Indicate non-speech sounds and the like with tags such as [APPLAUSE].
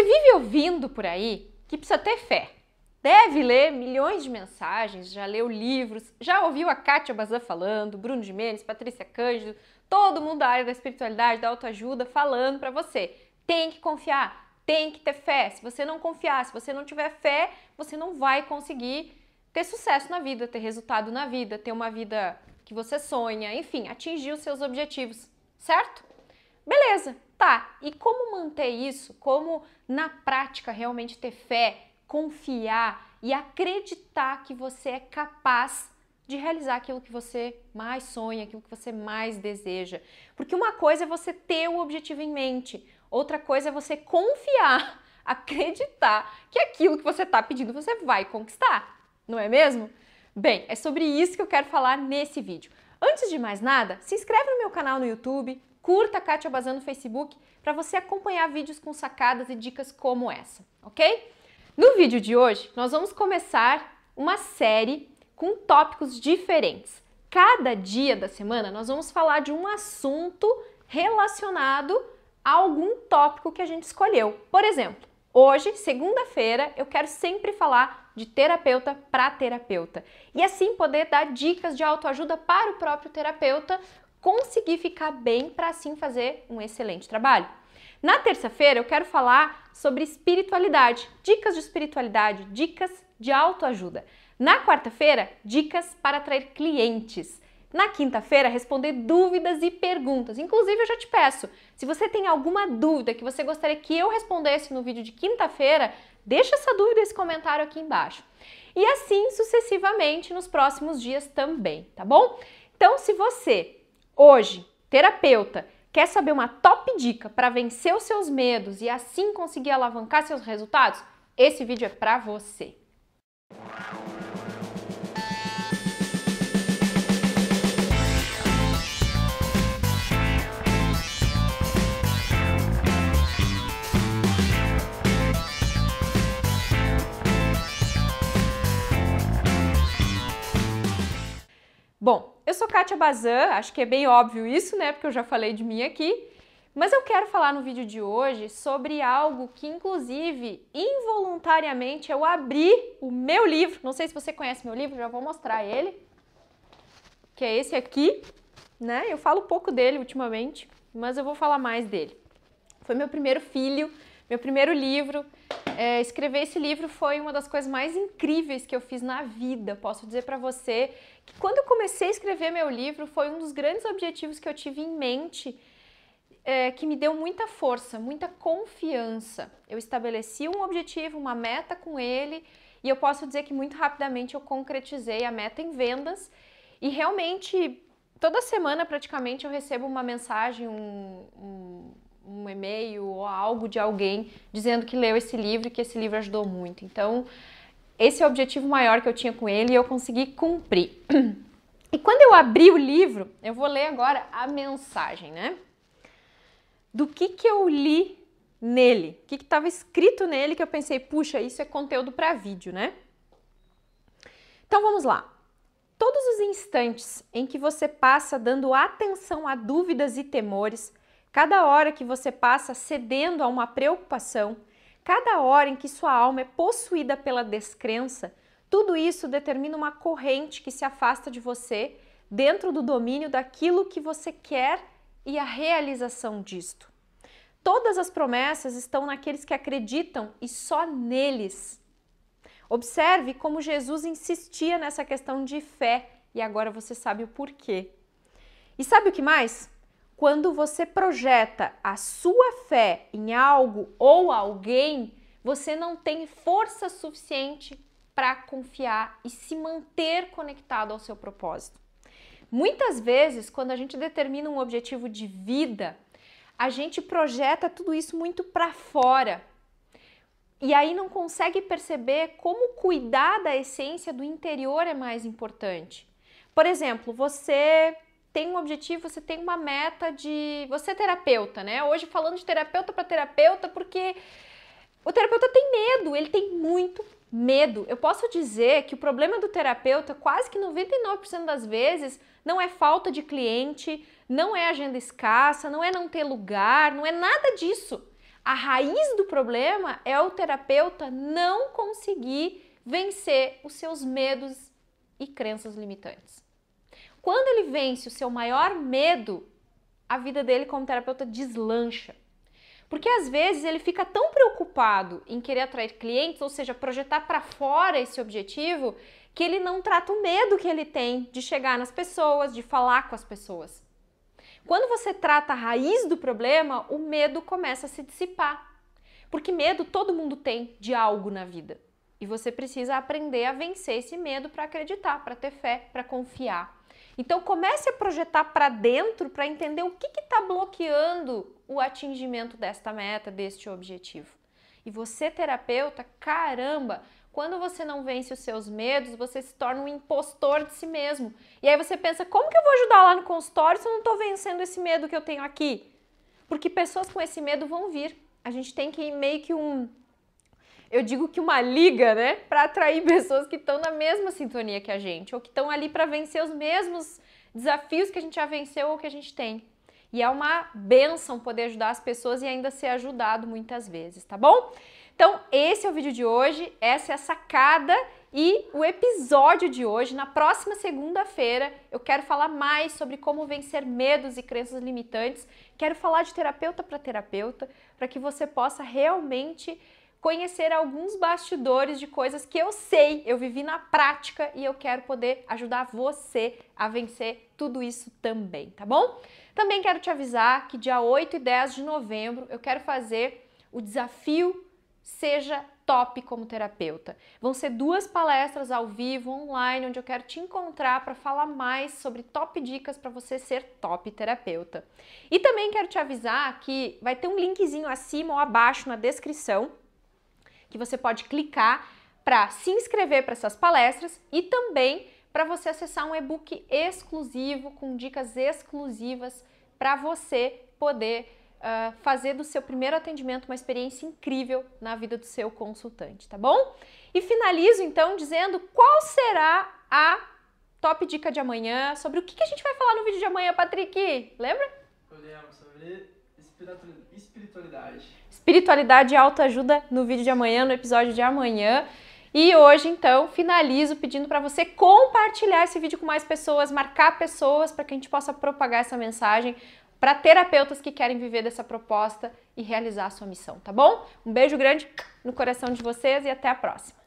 Você vive ouvindo por aí que precisa ter fé. Deve ler milhões de mensagens, já leu livros, já ouviu a Kátia Bazan falando, Bruno de Mendes, Patrícia Cândido, todo mundo da área da espiritualidade, da autoajuda falando para você. Tem que confiar, tem que ter fé. Se você não confiar, se você não tiver fé, você não vai conseguir ter sucesso na vida, ter resultado na vida, ter uma vida que você sonha, enfim, atingir os seus objetivos, certo? Beleza, Tá, e como manter isso? Como na prática realmente ter fé, confiar e acreditar que você é capaz de realizar aquilo que você mais sonha, aquilo que você mais deseja? Porque uma coisa é você ter o objetivo em mente, outra coisa é você confiar, [LAUGHS] acreditar que aquilo que você está pedindo você vai conquistar, não é mesmo? Bem, é sobre isso que eu quero falar nesse vídeo. Antes de mais nada, se inscreve no meu canal no YouTube, Curta a Kátia Bazan no Facebook para você acompanhar vídeos com sacadas e dicas como essa, ok? No vídeo de hoje, nós vamos começar uma série com tópicos diferentes. Cada dia da semana, nós vamos falar de um assunto relacionado a algum tópico que a gente escolheu. Por exemplo, hoje, segunda-feira, eu quero sempre falar de terapeuta para terapeuta e assim poder dar dicas de autoajuda para o próprio terapeuta conseguir ficar bem para assim fazer um excelente trabalho. Na terça-feira eu quero falar sobre espiritualidade, dicas de espiritualidade, dicas de autoajuda. Na quarta-feira, dicas para atrair clientes. Na quinta-feira, responder dúvidas e perguntas. Inclusive, eu já te peço, se você tem alguma dúvida que você gostaria que eu respondesse no vídeo de quinta-feira, deixa essa dúvida, esse comentário aqui embaixo. E assim sucessivamente nos próximos dias também, tá bom? Então, se você Hoje, terapeuta, quer saber uma top dica para vencer os seus medos e assim conseguir alavancar seus resultados? Esse vídeo é para você. sou Kátia Bazan, acho que é bem óbvio isso, né? Porque eu já falei de mim aqui. Mas eu quero falar no vídeo de hoje sobre algo que, inclusive, involuntariamente eu abri o meu livro. Não sei se você conhece meu livro, já vou mostrar ele. Que é esse aqui, né? Eu falo pouco dele ultimamente, mas eu vou falar mais dele. Foi meu primeiro filho, meu primeiro livro. É, escrever esse livro foi uma das coisas mais incríveis que eu fiz na vida. Posso dizer para você que quando eu comecei a escrever meu livro, foi um dos grandes objetivos que eu tive em mente, é, que me deu muita força, muita confiança. Eu estabeleci um objetivo, uma meta com ele, e eu posso dizer que muito rapidamente eu concretizei a meta em vendas. E realmente, toda semana praticamente eu recebo uma mensagem, um, um um e-mail ou algo de alguém dizendo que leu esse livro e que esse livro ajudou muito. Então, esse é o objetivo maior que eu tinha com ele e eu consegui cumprir. E quando eu abri o livro, eu vou ler agora a mensagem, né? Do que que eu li nele? O que estava escrito nele que eu pensei, puxa, isso é conteúdo para vídeo, né? Então vamos lá. Todos os instantes em que você passa dando atenção a dúvidas e temores Cada hora que você passa cedendo a uma preocupação, cada hora em que sua alma é possuída pela descrença, tudo isso determina uma corrente que se afasta de você dentro do domínio daquilo que você quer e a realização disto. Todas as promessas estão naqueles que acreditam e só neles. Observe como Jesus insistia nessa questão de fé e agora você sabe o porquê. E sabe o que mais? quando você projeta a sua fé em algo ou alguém, você não tem força suficiente para confiar e se manter conectado ao seu propósito. Muitas vezes, quando a gente determina um objetivo de vida, a gente projeta tudo isso muito para fora. E aí não consegue perceber como cuidar da essência do interior é mais importante. Por exemplo, você tem um objetivo, você tem uma meta de. Você é terapeuta, né? Hoje falando de terapeuta para terapeuta, porque o terapeuta tem medo, ele tem muito medo. Eu posso dizer que o problema do terapeuta, quase que 99% das vezes, não é falta de cliente, não é agenda escassa, não é não ter lugar, não é nada disso. A raiz do problema é o terapeuta não conseguir vencer os seus medos e crenças limitantes. Quando ele vence o seu maior medo, a vida dele como terapeuta deslancha. Porque às vezes ele fica tão preocupado em querer atrair clientes, ou seja, projetar para fora esse objetivo, que ele não trata o medo que ele tem de chegar nas pessoas, de falar com as pessoas. Quando você trata a raiz do problema, o medo começa a se dissipar. Porque medo todo mundo tem de algo na vida. E você precisa aprender a vencer esse medo para acreditar, para ter fé, para confiar. Então comece a projetar para dentro para entender o que está bloqueando o atingimento desta meta, deste objetivo. E você, terapeuta, caramba, quando você não vence os seus medos, você se torna um impostor de si mesmo. E aí você pensa, como que eu vou ajudar lá no consultório se eu não estou vencendo esse medo que eu tenho aqui? Porque pessoas com esse medo vão vir. A gente tem que ir meio que um eu digo que uma liga, né, para atrair [LAUGHS] pessoas que estão na mesma sintonia que a gente, ou que estão ali para vencer os mesmos desafios que a gente já venceu ou que a gente tem. E é uma benção poder ajudar as pessoas e ainda ser ajudado muitas vezes, tá bom? Então, esse é o vídeo de hoje, essa é a sacada e o episódio de hoje, na próxima segunda-feira, eu quero falar mais sobre como vencer medos e crenças limitantes. Quero falar de terapeuta para terapeuta, para que você possa realmente conhecer alguns bastidores de coisas que eu sei, eu vivi na prática e eu quero poder ajudar você a vencer tudo isso também, tá bom? Também quero te avisar que dia 8 e 10 de novembro eu quero fazer o desafio Seja Top como terapeuta. Vão ser duas palestras ao vivo online onde eu quero te encontrar para falar mais sobre top dicas para você ser top terapeuta. E também quero te avisar que vai ter um linkzinho acima ou abaixo na descrição que você pode clicar para se inscrever para essas palestras e também para você acessar um e-book exclusivo com dicas exclusivas para você poder uh, fazer do seu primeiro atendimento uma experiência incrível na vida do seu consultante, tá bom? E finalizo então dizendo qual será a top dica de amanhã, sobre o que, que a gente vai falar no vídeo de amanhã, Patrick. Lembra? Eu lembro sobre espiritualidade espiritualidade e autoajuda no vídeo de amanhã, no episódio de amanhã. E hoje, então, finalizo pedindo para você compartilhar esse vídeo com mais pessoas, marcar pessoas para que a gente possa propagar essa mensagem para terapeutas que querem viver dessa proposta e realizar a sua missão, tá bom? Um beijo grande no coração de vocês e até a próxima.